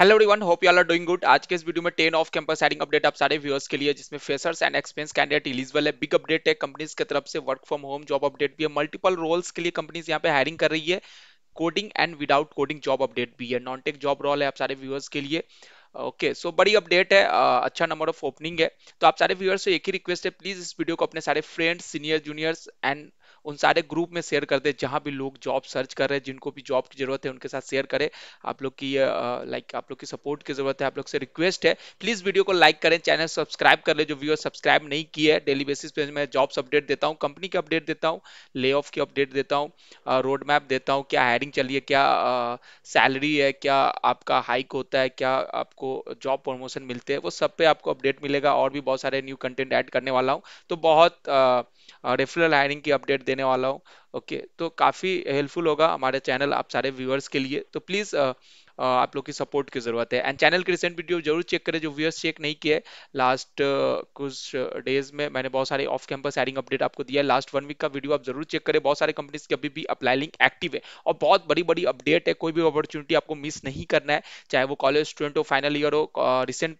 Hello everyone hope you are doing good आज के इस वीडियो में ten off campus hiring update आप सारे व्यूअर्स के लिए जिसमें freshers and experienced candidate eligible है बिग अपडेट है कंपनीज की तरफ से work from home job update भी है मल्टीपल रोल्स के लिए कंपनीज यहाँ पे हायरिंग कर रही है coding and without coding job update भी है नॉन टेक जॉब रोल है आप सारे व्यूअर्स के लिए ओके सो बड़ी अपडेट है अच्छा नंबर ऑफ ओपनिंग है तो आप सारे व्यूअर्स से एक ही रिक्वेस्ट है प्लीज इस वीडियो को अपने सारे फ्रेंड्स सीनियर जूनियर्स एंड उन सारे ग्रुप में शेयर कर दे जहाँ भी लोग जॉब सर्च कर रहे हैं जिनको भी जॉब की जरूरत है उनके साथ शेयर करें आप लोग की लाइक आप लोग की सपोर्ट की जरूरत है आप लोग से रिक्वेस्ट है प्लीज वीडियो को लाइक करें चैनल सब्सक्राइब कर ले जो व्यूअर सब्सक्राइब नहीं किया है डेली बेसिस पे मैं जॉब्स अपडेट देता हूँ कंपनी की अपडेट देता हूँ ले ऑफ की अपडेट देता हूँ रोड मैप देता हूँ क्या हायरिंग चलिए क्या सैलरी है क्या आपका हाइक होता है क्या आपको जॉब प्रमोशन मिलते हैं वो सब पे आपको अपडेट मिलेगा और भी बहुत सारे न्यू कंटेंट ऐड करने वाला हूँ तो बहुत रेफरल हायरिंग की अपडेट देने वाला हूँ ओके तो काफ़ी हेल्पफुल होगा हमारे चैनल आप सारे व्यूअर्स के लिए तो प्लीज़ आप लोग की सपोर्ट की ज़रूरत है एंड चैनल की रिसेंट वीडियो जरूर चेक करें जो व्यूअर्स चेक नहीं किए लास्ट कुछ डेज में मैंने बहुत सारे ऑफ कैंपस एडिंग अपडेट आपको दिया है लास्ट वन वीक का वीडियो आप जरूर चेक करें बहुत सारे कंपनीज के अभी भी अप्लाई लिंक एक्टिव है और बहुत बड़ी बड़ी अपडेट है कोई भी अपॉर्चुनिटी आपको मिस नहीं करना है चाहे वो कॉलेज स्टूडेंट हो फाइनल ईयर हो रिसेंट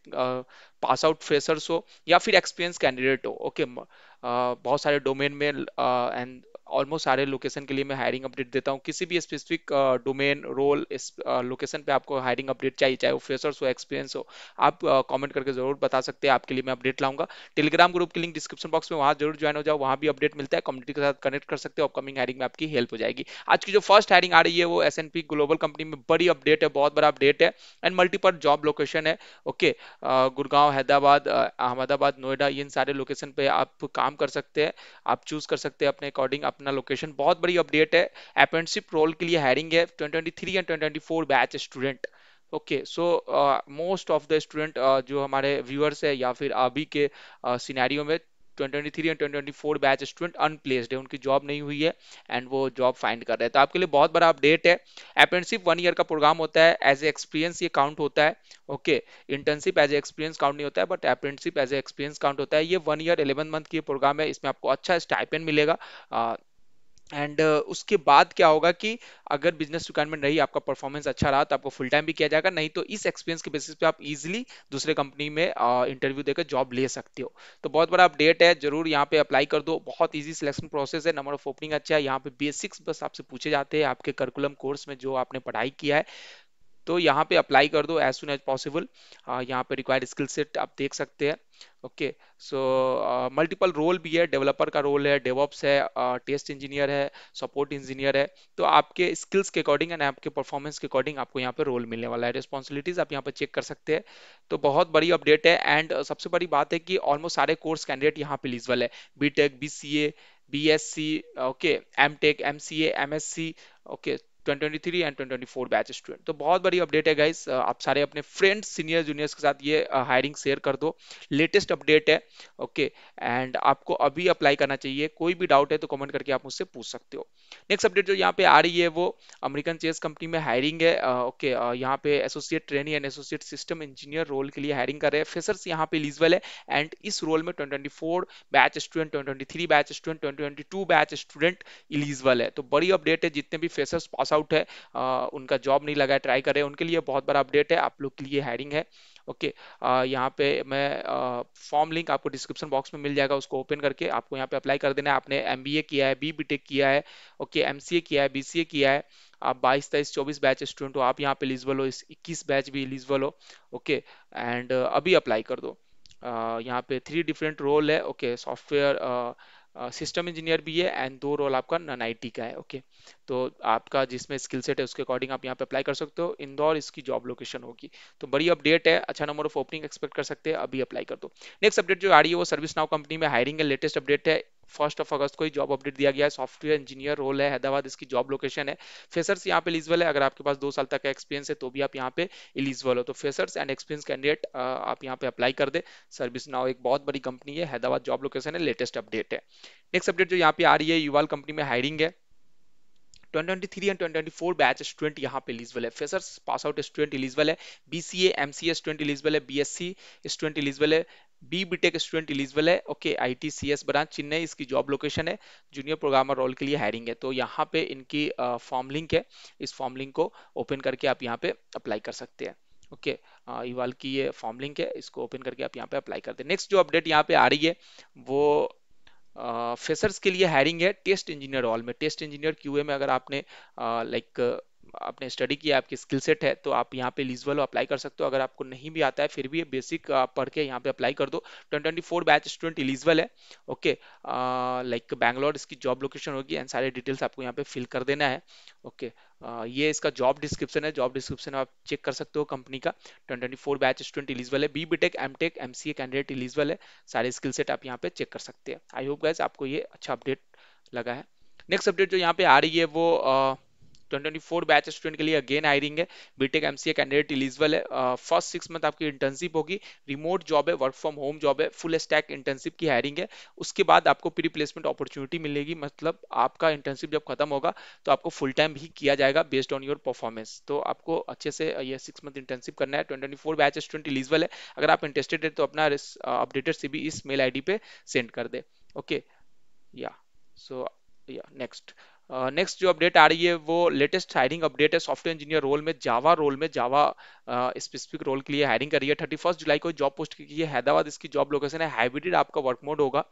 पास आउट फ्रेशर्स हो या फिर एक्सपीरियंस कैंडिडेट हो ओके okay, बहुत सारे डोमेन में एंड ऑलमोस्ट सारे लोकेशन के लिए मैं हायरिंग अपडेट देता हूँ किसी भी स्पेसिफिक डोमेन रोल लोकेशन पे आपको हायरिंग अपडेट चाहिए चाहे वो फ्रेशर्स हो एक्सपीरियंस हो आप कमेंट uh, करके जरूर बता सकते हैं आपके लिए मैं अपडेट लाऊंगा टेलीग्राम ग्रुप की लिंक डिस्क्रिप्शन बॉक्स में वहाँ जरूर ज्वाइन हो जाओ वहाँ भी अपडेट मिलता है कम्युनिटी के साथ कनेक्ट कर सकते हो अपकमिंग हायरिंग में आपकी हेल्प हो जाएगी आज की जो फर्स्ट हायरिंग आ रही है वो एस ग्लोबल कंपनी में बड़ी अपडेट है बहुत बड़ा अपडेट है एंड मल्टीपल जॉब लोकेशन है ओके गुड़गांव हैदराबाद अहमदाबाद नोएडा इन सारे लोकेशन पर आप काम कर सकते हैं आप चूज कर सकते हैं अपने अकॉर्डिंग अपना लोकेशन बहुत बड़ी अपडेट है अप्रेंटशिप रोल के लिए हायरिंग है 2023 and 2024 batch student okay so most of the student जो हमारे व्यूअर्स है या फिर अभी के सिनेरियो uh, में 2023 एंड 2024 बैच स्टूडेंट अनप्लेस्ड है उनकी जॉब नहीं हुई है एंड वो जॉब फाइंड कर रहे हैं तो आपके लिए बहुत बड़ा अपडेट है अप्रेंटिसशिप वन ईयर का प्रोग्राम होता है एज ए एक्सपीरियंस ये काउंट होता है okay internship as a experience count नहीं होता है but apprenticeship as a experience count होता है ये वन ईयर एलेवन मंथ की प्रोग्राम है इसमें आपको अच्छा स्टाइपेंट मिलेगा uh, एंड uh, उसके बाद क्या होगा कि अगर बिजनेस रिक्वायरमेंट रही आपका परफॉर्मेंस अच्छा रहा तो आपको फुल टाइम भी किया जाएगा नहीं तो इस एक्सपीरियंस के बेसिस पे आप इजीली दूसरे कंपनी में इंटरव्यू uh, देकर जॉब ले सकते हो तो बहुत बड़ा अपडेट है जरूर यहाँ पे अप्लाई कर दो बहुत ईजी सिलेक्शन प्रोसेस है नंबर ऑफ ओपनिंग अच्छा है यहाँ पे बेसिक्स बस आपसे पूछे जाते हैं आपके करिकुलम कोर्स में जो आपने पढ़ाई किया है तो यहाँ पे अप्लाई कर दो एज सुन एज पॉसिबल यहाँ पे रिक्वायर्ड स्किल सेट आप देख सकते हैं ओके सो मल्टीपल रोल भी है डेवलपर का रोल है डेवॉप्स है टेस्ट इंजीनियर है सपोर्ट इंजीनियर है तो आपके स्किल्स के अकॉर्डिंग एंड आपके परफॉर्मेंस के अकॉर्डिंग आपको यहाँ पे रोल मिलने वाला है रिस्पॉन्सिबिलिटीज आप यहाँ पे चेक कर सकते हैं तो बहुत बड़ी अपडेट है एंड सबसे बड़ी बात है कि ऑलमोस्ट सारे कोर्स कैंडिडेट यहाँ पे एलिजिबल है B tech B C A B S C okay M tech M C M S C okay 2023 and 2024 batch student तो बहुत बड़ी अपडेट है गाइस आप सारे अपने फ्रेंड्स सीनियर जूनियर्स के साथ ये हायरिंग शेयर कर दो लेटेस्ट अपडेट है ओके एंड आपको अभी अप्लाई करना चाहिए कोई भी डाउट है तो कमेंट करके आप मुझसे पूछ सकते हो नेक्स्ट अपडेट जो यहाँ पे आ रही है वो अमेरिकन चेस कंपनी में हायरिंग है ओके यहाँ पे associate training and associate system engineer role के लिए हायरिंग कर रहे हैं फेसर्स यहाँ पे इलिजिबल है एंड इस रोल में twenty batch student twenty batch student twenty batch student eligible है तो बड़ी अपडेट है जितने भी फेसर्स पास आउट है आ, उनका जॉब नहीं लगा ट्राई करें उनके लिए बहुत बड़ा अपडेट है आप लोग के लिए हायरिंग है ओके okay, यहाँ पे मैं फॉर्म लिंक आपको डिस्क्रिप्शन बॉक्स में मिल जाएगा उसको ओपन करके आपको यहाँ पे अप्लाई कर देना है आपने एम किया है बी बी किया है ओके एम किया है बी किया है आप 22 तेईस 24 बैच स्टूडेंट हो आप यहाँ पे एलिजिबल हो इस 21 बैच भी एलिजिबल हो ओके एंड अभी अप्लाई कर दो यहाँ पे थ्री डिफरेंट रोल है ओके सॉफ्टवेयर सिस्टम इंजीनियर भी है एंड दो रोल आपका नन आई का है ओके okay? तो आपका जिसमें स्किल सेट है उसके अकॉर्डिंग आप यहाँ पे अप्लाई कर सकते हो इंदौर इसकी जॉब लोकेशन होगी तो बड़ी अपडेट है अच्छा नंबर ऑफ ओपनिंग एक्सपेक्ट कर सकते हैं अभी अप्लाई कर दो नेक्स्ट अपडेट जो आ रही है वो सर्विस नाउ कंपनी में हायरिंग है लेटेस्ट अपडेट है फर्स्ट ऑफ अगस्त को ही जॉब अपडेट दिया गया है सॉफ्टवेयर इंजीनियर रोल है हैदराबाद इसकी जॉब लोकेशन है फेसर्स यहाँ पे इलिजिबल है अगर आपके पास दो साल तक का एक्सपीरियंस है तो भी आप यहाँ पे इलिजिबल हो तो फेसर्स एंड एक्सपीरियंस कैंडिडेट आप यहाँ पे अप्लाई कर दे सर्विस नाव एक बहुत बड़ी कंपनी है हैदराबाद जॉब लोकेशन है लेटेस्ट अपडेट है नेक्स्ट अपडेट जो यहाँ पे आ रही है युवाल कंपनी में हायरिंग है 2023 एंड 2024 बैच स्टूडेंट यहाँ पे इलिजिबल है freshers pass out student eligible है बीसीए एमसीए स्टूडेंट इलिजिबल है सी स्टूडेंट इलिजिबल है बी बीटेक स्टूडेंट इलिजिबल है okay I T C S branch Chennai इसकी जॉब लोकेशन है जूनियर प्रोग्रामर रोल के लिए हायरिंग है तो यहाँ पे इनकी फॉर्म uh, लिंक है इस फॉर्म लिंक को ओपन करके आप यहाँ पे अप्लाई कर सकते हैं ओके okay, इवाल की ये फॉर्म लिंक है इसको ओपन करके आप यहाँ पे अप्लाई करते हैं नेक्स्ट जो अपडेट यहाँ पे आ रही है वो फ्रेशर्स के लिए हायरिंग है टेस्ट इंजीनियर रोल में टेस्ट इंजीनियर क्यूए में अगर आपने लाइक आपने स्टडी किया आपकी स्किल सेट है तो आप यहाँ पे लिजवल अप्लाई कर सकते हो अगर आपको नहीं भी आता है फिर भी बेसिक पढ़ के यहाँ पे अप्लाई कर दो twenty four batch student eligible है ओके लाइक बैंगलोर इसकी जॉब लोकेशन होगी एंड सारे डिटेल्स आपको यहाँ पे फिल कर देना है ओके okay, ये इसका जॉब डिस्क्रिप्शन है जॉब डिस्क्रिप्शन आप चेक कर सकते हो कंपनी का twenty four batch student eligible है B B tech M tech M C A candidate eligible है सारे स्किल सेट आप यहाँ पे चेक कर सकते हैं आई होप गाइज आपको ये अच्छा अपडेट लगा है नेक्स्ट अपडेट जो यहाँ पे आ रही है वो uh, 2024 बैच स्टूडेंट के लिए अगेन हायरिंग है बीटेक एमसीए कैंडिडेट इलिजिबल है फर्स्ट सिक्स मंथ आपकी इंटर्नशिप होगी रिमोट जॉब है वर्क फ्रॉम होम जॉब है फुल स्टैक इंटर्नशिप की हायरिंग है उसके बाद आपको प्री प्लेसमेंट अपॉर्चुनिटी मिलेगी मतलब आपका इंटर्नशिप जब खत्म होगा तो आपको फुल टाइम भी किया जाएगा बेस्ड ऑन योर परफॉर्मेंस तो आपको अच्छे से ये सिक्स मंथ इंटर्नशिप करना है ट्वेंटी बैच स्टूडेंट इलिजिबल है अगर आप इंटरेस्टेड है तो अपना अपडेटेड सी uh, इस मेल आई पे सेंड कर दे ओके या सो या नेक्स्ट नेक्स्ट जो अपडेट आ रही है वो लेटेस्ट हायरिंग अपडेट है सॉफ्टवेयर इंजीनियर रोल में जावा रोल में जावा स्पेसिफिक रोल के लिए हायरिंग कर रही है थर्टी फर्स्ट जुलाई को जॉब पोस्ट की है हैदराबाद इसकी जॉब लोकेशन है हाइब्रिड आपका वर्क मोड होगा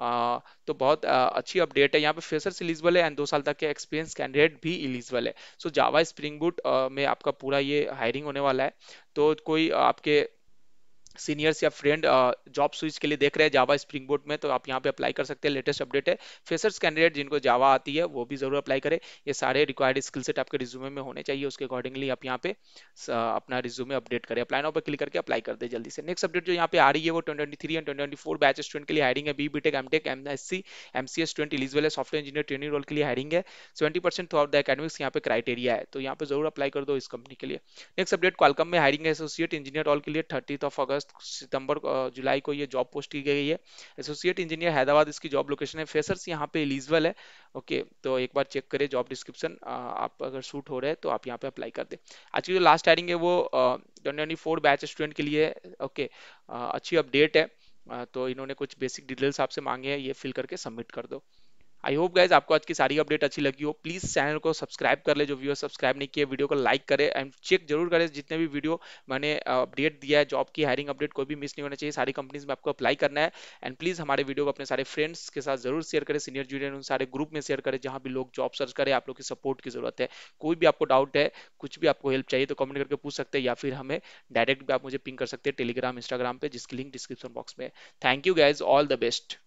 आ, तो बहुत आ, अच्छी अपडेट है यहाँ पे फेसर्स इलिजिबल है एंड दो साल तक के एक्सपीरियंस कैंडिडेट भी इलिजिबल है सो जावा स्प्रिंग बूट में आपका पूरा ये हायरिंग होने वाला है तो कोई आपके सीनियर्स या फ्रेंड जॉब स्विच के लिए देख रहे हैं जावा स्प्रिंग बोर्ड में तो आप यहाँ पे अप्लाई कर सकते हैं लेटेस्ट अपडेट है फ्रेशर्स कैंडिडेट जिनको जावा आती है वो भी जरूर अप्लाई करें ये सारे रिक्वायर्ड स्किल सेट आपके रिज्यूमे में होने चाहिए उसके अकॉर्डिंगली आप यहाँ पे अपना रिज्यूमे अपडेट करें अपलाइन पर क्लिक करके अप्लाई कर दे जल्दी से नेक्स्ट अपडेट जो यहाँ पे आ रही है वो twenty three and twenty four batch student के लिए हायरिंग है B B tech M tech M S C M C S student eligible है सॉफ्टवेयर इंजीनियर ट्रेनिंग रोल के लिए हायरिंग है seventy percent through the academics यहाँ पे criteria है तो यहाँ पे जरूर अप्लाई कर दो इस कंपनी के लिए नेक्स्ट अपडेट क्वालकम में हायरिंग एसोसिएट इंजीनियर रोल के लिए थर्टी ऑफ अगस्त अगस्त सितंबर जुलाई को ये जॉब पोस्ट की गई है एसोसिएट इंजीनियर हैदराबाद इसकी जॉब लोकेशन है फेसर्स यहाँ पे एलिजिबल है ओके तो एक बार चेक करें जॉब डिस्क्रिप्शन आप अगर सूट हो रहे हैं तो आप यहाँ पे अप्लाई कर दें आज की जो लास्ट हायरिंग है वो ट्वेंटी बैच स्टूडेंट के लिए ओके अच्छी अपडेट है तो इन्होंने कुछ बेसिक डिटेल्स आपसे मांगे हैं ये फिल करके सबमिट कर दो आई होप गाइज आपको आज की सारी अपडेट अच्छी लगी हो प्लीज चैनल को सब्सक्राइब कर ले जो व्यूअर सब्सक्राइब नहीं किए वीडियो को लाइक करे एंड चेक जरूर करें जितने भी वीडियो मैंने अपडेट दिया है जॉब की हायरिंग अपडेट कोई भी मिस नहीं होना चाहिए सारी कंपनीज में आपको अप्लाई करना है एंड प्लीज हमारे वीडियो को अपने सारे फ्रेंड्स के साथ जरूर शेयर करें सीनियर जूनियर उन सारे ग्रुप में शेयर करें जहां भी लोग जॉब सर्च करें आप लोग की सपोर्ट की जरूरत है कोई भी आपको डाउट है कुछ भी आपको हेल्प चाहिए तो कमेंट करके पूछ सकते हैं या फिर हमें डायरेक्ट भी आप मुझे पिंक कर सकते हैं टेलीग्राम इंस्टाग्राम पे जिसकी लिंक डिस्क्रिप्शन बॉक्स में thank you guys all the best